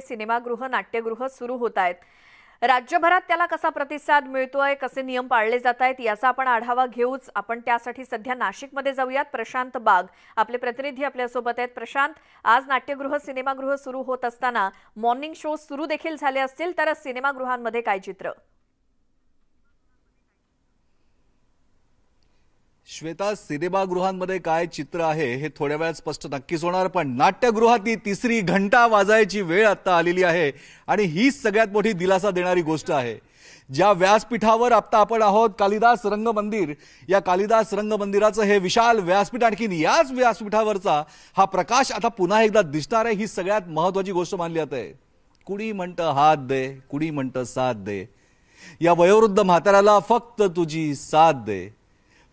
सिनेमागृह नाट्यगृह सुरू होत आहेत राज्यभरात त्याला कसा प्रतिसाद मिळतोय कसे नियम पाळले जात आहेत याचा आपण आढावा घेऊच आपण त्यासाठी सध्या नाशिकमध्ये जाऊयात प्रशांत बाग आपले प्रतिनिधी आपल्यासोबत आहेत प्रशांत आज नाट्यगृह सिनेमागृह सुरू होत असताना मॉर्निंग शो सुरू देखील झाले असतील तर सिनेमागृहांमध्ये काय चित्र श्वेता सिनेमागृहांमध्ये काय चित्र आहे हे थोड्या वेळात स्पष्ट नक्कीच होणार पण नाट्यगृहातली तिसरी घंटा वाजायची वेळ आता आलेली आहे आणि हीच सगळ्यात मोठी दिलासा देणारी गोष्ट आहे ज्या व्यासपीठावर आता आपण आहोत कालिदास रंग मंदिर या कालिदास रंग मंदिराचं हे विशाल व्यासपीठ आणखीन याच व्यासपीठावरचा हा प्रकाश आता पुन्हा एकदा दिसणार आहे ही सगळ्यात महत्वाची गोष्ट मानली जाते कुणी म्हणतं हात दे कुणी म्हणतं साथ दे या वयोवृद्ध म्हाताऱ्याला फक्त तुझी साथ दे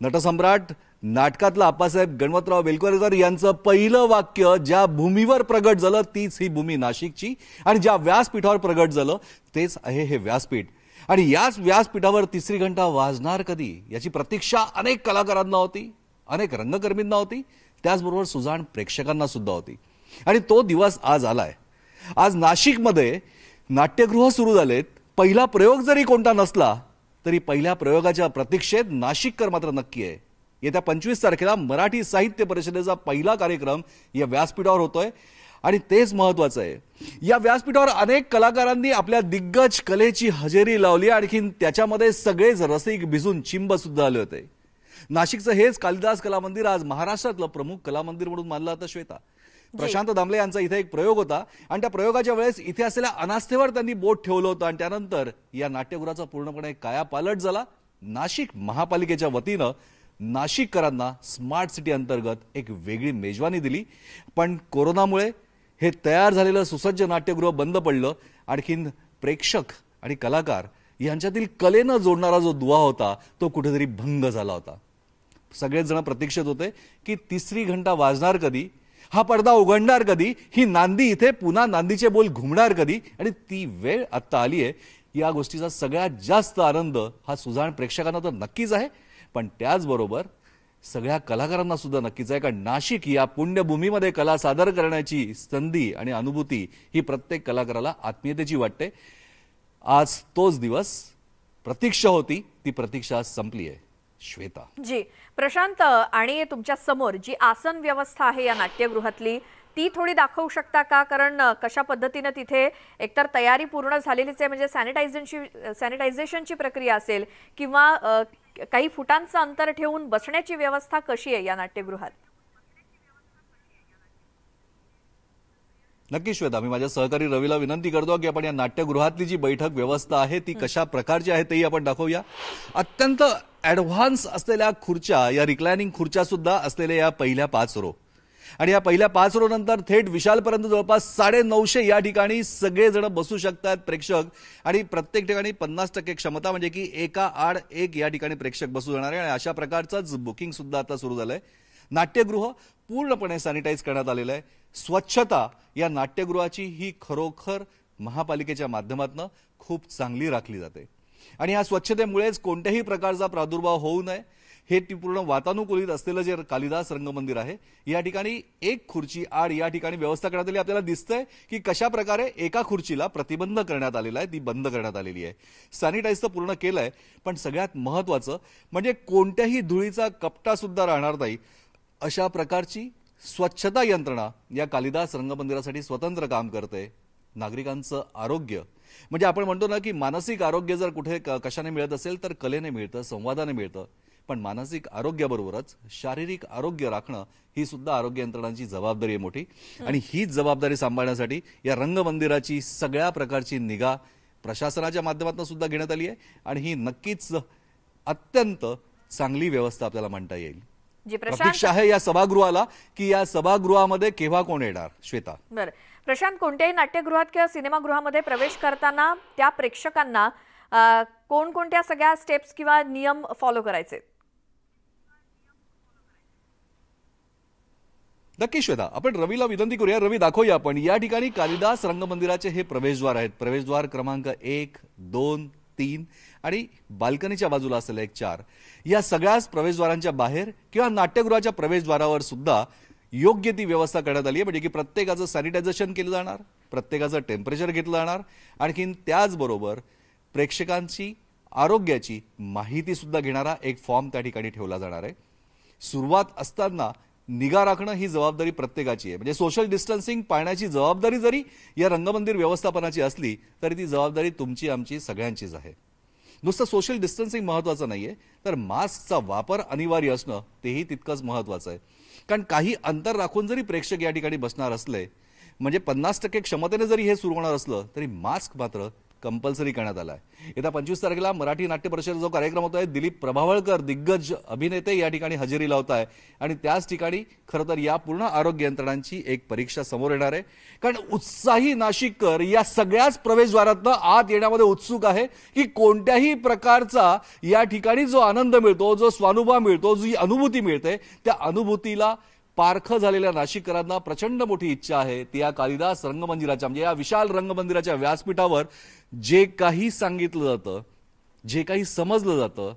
नटसम्राट नाटकातला आप्पासाहेब गणवतराव वेलकरकर यांचं पहिलं वाक्य ज्या भूमीवर प्रगट झालं तीच ही भूमी नाशिकची आणि ज्या व्यासपीठावर प्रगट झालं तेच आहे हे व्यासपीठ आणि याच व्यासपीठावर तिसरी घंटा वाजणार कधी याची प्रतीक्षा अनेक कलाकारांना होती अनेक रंगकर्मींना होती त्याचबरोबर सुजाण प्रेक्षकांना सुद्धा होती आणि तो दिवस आज आलाय आज नाशिकमध्ये नाट्यगृह सुरू झालेत पहिला प्रयोग जरी कोणता नसला तरी पहिल्या प्रयोगाच्या प्रतीक्षेत नाशिककर मात्र नक्की आहे येत्या पंचवीस तारखेला मराठी साहित्य परिषदेचा पहिला कार्यक्रम या व्यासपीठावर होतोय आणि तेच महत्वाचं आहे या व्यासपीठावर अनेक कलाकारांनी आपल्या दिग्गज कलेची हजेरी लावली आणखीन त्याच्यामध्ये सगळेच रसिक भिजून चिंब सुद्धा आले होते नाशिकचं हेच कालिदास कला मंदिर आज महाराष्ट्रातलं प्रमुख कला मंदिर म्हणून मानलं जातं श्वेता प्रशांत दामले यांचा इथे एक प्रयोग होता आणि त्या प्रयोगाच्या वेळेस इथे असलेल्या अनास्थेवर त्यांनी बोट ठेवलं होतं आणि त्यानंतर या नाट्यगृहाचा पूर्णपणे कायापालट झाला नाशिक महापालिकेच्या वतीनं नाशिककरांना स्मार्ट सिटी अंतर्गत एक वेगळी मेजवानी दिली पण कोरोनामुळे हे तयार झालेलं सुसज्ज नाट्यगृह बंद पडलं आणखीन प्रेक्षक आणि कलाकार यांच्यातील कलेनं जोडणारा जो दुवा होता तो कुठेतरी भंग झाला होता सगळेच जण प्रतीक्षेत होते की तिसरी घंटा वाजणार कधी हा पडदा उघडणार कधी ही नांदी इथे पुन्हा नांदीचे बोल घुमणार कधी आणि ती वेळ आत्ता आली आहे या गोष्टीचा सगळ्यात जास्त आनंद हा सुजाण प्रेक्षकांना तर नक्कीच आहे पण त्याचबरोबर सगळ्या कलाकारांना सुद्धा नक्कीच आहे कारण नाशिक या पुण्यभूमीमध्ये कला सादर करण्याची संधी आणि अनुभूती ही प्रत्येक कलाकाराला आत्मीयतेची वाटते आज तोच दिवस प्रतीक्षा होती ती प्रतीक्षा संपली आहे श्वेता जी प्रशांत आणि तुमच्या समोर जी आसन व्यवस्था आहे या नाट्यगृहातली ती थोडी दाखवू शकता का कारण कशा पद्धतीनं तिथे एकतर तयारी पूर्ण झालेलीच आहे म्हणजे सॅनिटायझेशनची सॅनिटायझेशनची प्रक्रिया असेल किंवा काही फुटांचं अंतर ठेवून बसण्याची व्यवस्था कशी आहे या नाट्यगृहात नक्की श्वेता मी माझ्या सहकारी रवीला विनंती करतो की आपण या नाट्यगृहातली जी बैठक व्यवस्था आहे ती कशा प्रकारची आहे तेही आपण दाखवूया अत्यंत ॲडव्हान्स असलेल्या खुर्च्या या रिक्लायनिंग खुर्च्या सुद्धा असलेल्या या पहिल्या पाच रो आणि या पहिल्या पाच रो नंतर थेट विशालपर्यंत जवळपास साडे नऊशे या ठिकाणी सगळेजण बसू शकतात प्रेक्षक आणि प्रत्येक ठिकाणी पन्नास टक्के क्षमता म्हणजे की एका आड एक या ठिकाणी प्रेक्षक बसू जाणार आहे आणि अशा प्रकारचंच बुकिंग सुद्धा आता सुरू झालंय नाट्यगृह पूर्णपणे सॅनिटाईज करण्यात आलेलं आहे स्वच्छता या नाट्यगृहाची ही खरोखर महापालिकेच्या माध्यमातून खूप चांगली राखली जाते आणि या स्वच्छतेमुळेच कोणत्याही प्रकारचा प्रादुर्भाव होऊ नये हे ती पूर्ण वातानुकूलित असलेलं जे कालिदास रंगमंदिर आहे या ठिकाणी एक खुर्ची आड या ठिकाणी व्यवस्था करण्यात आली आपल्याला दिसतंय की कशा प्रकारे एका खुर्चीला प्रतिबंध करण्यात आलेला आहे ती बंद करण्यात आलेली आहे सॅनिटाईज तर पूर्ण केलं आहे पण सगळ्यात महत्त्वाचं म्हणजे कोणत्याही धुळीचा कपटा सुद्धा राहणार नाही अशा प्रकारची स्वच्छता यंत्रणा या कालिदास रंगमंदिरासाठी स्वतंत्र काम करते नागरिकांचं आरोग्य म्हणजे आपण म्हणतो ना की मानसिक आरोग्य जर कुठे कशाने मिळत असेल तर कलेने मिळतं संवादाने मिळतं पण मानसिक आरोग्याबरोबरच शारीरिक आरोग्य राखणं ही सुद्धा आरोग्य यंत्रणांची जबाबदारी आहे मोठी आणि हीच जबाबदारी सांभाळण्यासाठी या रंगमंदिराची सगळ्या प्रकारची निगा प्रशासनाच्या माध्यमातून सुद्धा घेण्यात आली आहे आणि ही नक्कीच अत्यंत चांगली व्यवस्था आपल्याला म्हणता येईल प्रतीक्षा आहे या सभागृहाला की या सभागृहामध्ये केव्हा कोण येणार श्वेता बरं प्रशांत कोणत्याही नाट्यगृहात किंवा सिनेमागृहामध्ये प्रवेश करताना त्या प्रेक्षकांना कोणकोणत्या सगळ्या स्टेप्स किंवा नियम फॉलो करायचे नक्की श्वेता आपण रवीला विनंती करूया रवी दाखवूया आपण या ठिकाणी कालिदास रंगमंदिराचे हे प्रवेशद्वार आहेत प्रवेशद्वार क्रमांक एक दोन तीन आणि बाल्कनीच्या बाजूला असलेला एक चार या सगळ्याच प्रवेशद्वारांच्या बाहेर किंवा नाट्यगृहाच्या प्रवेशद्वारावर सुद्धा योग्य ती व्यवस्था करण्यात आली आहे म्हणजे की प्रत्येकाचं सॅनिटायझेशन केलं जाणार प्रत्येकाचं टेम्परेचर घेतलं जाणार आणखीन त्याचबरोबर प्रेक्षकांची आरोग्याची माहिती सुद्धा घेणारा एक फॉर्म त्या ठिकाणी ठेवला जाणार आहे सुरुवात असताना निगा राखणं ही जबाबदारी प्रत्येकाची आहे म्हणजे सोशल डिस्टन्सिंग पाळण्याची जबाबदारी जरी या रंगमंदिर व्यवस्थापनाची असली तरी ती जबाबदारी तुमची आमची सगळ्यांचीच आहे नुसतं सोशल डिस्टन्सिंग महत्वाचं नाही आहे तर मास्कचा वापर अनिवार्य असणं तेही तितकंच महत्त्वाचं आहे कारण काही अंतर राखून जरी प्रेक्षक या ठिकाणी बसणार असले म्हणजे पन्नास टक्के क्षमतेने जरी हे सुरू होणार असलं तरी मास्क मात्र कंपल्सरी करण्यात आला आहे येत्या पंचवीस तारखेला मराठी नाट्य परिषद जो कार्यक्रम होतोय आहे दिलीप प्रभावळकर दिग्गज अभिनेते या ठिकाणी हजेरी लावत आहे आणि त्याच ठिकाणी खरं तर या पूर्ण आरोग्य यंत्रणांची एक परीक्षा समोर येणार आहे कारण उत्साही नाशिककर या सगळ्याच प्रवेशद्वारातनं आत येण्यामध्ये उत्सुक आहे की कोणत्याही प्रकारचा या ठिकाणी जो आनंद मिळतो जो स्वानुभव मिळतो जी अनुभूती मिळते त्या अनुभूतीला पारखं झालेल्या नाशिककरांना प्रचंड मोठी इच्छा आहे ती या कालिदास रंगमंदिराच्या म्हणजे या विशाल रंगमंदिराच्या व्यासपीठावर जे काही सांगितलं जातं जे काही समजलं जातं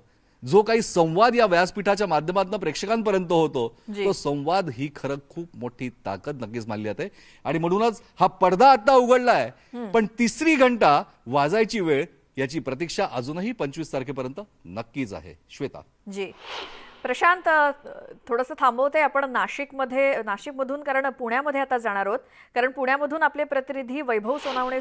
जो काही संवाद या व्यासपीठाच्या माध्यमातून प्रेक्षकांपर्यंत होतो तो संवाद ही खरं खूप मोठी ताकद नक्कीच मानली जाते आणि म्हणूनच हा पडदा आता उघडलाय पण तिसरी घंटा वाजायची वेळ याची प्रतीक्षा अजूनही पंचवीस तारखेपर्यंत नक्कीच आहे श्वेता जी प्रशांत थोडंसं थांबवते आपण नाशिकमध्ये नाशिकमधून कारण पुण्यामध्ये आता जाणार आहोत कारण पुण्यामधून आपले प्रतिनिधी वैभव सोनावणे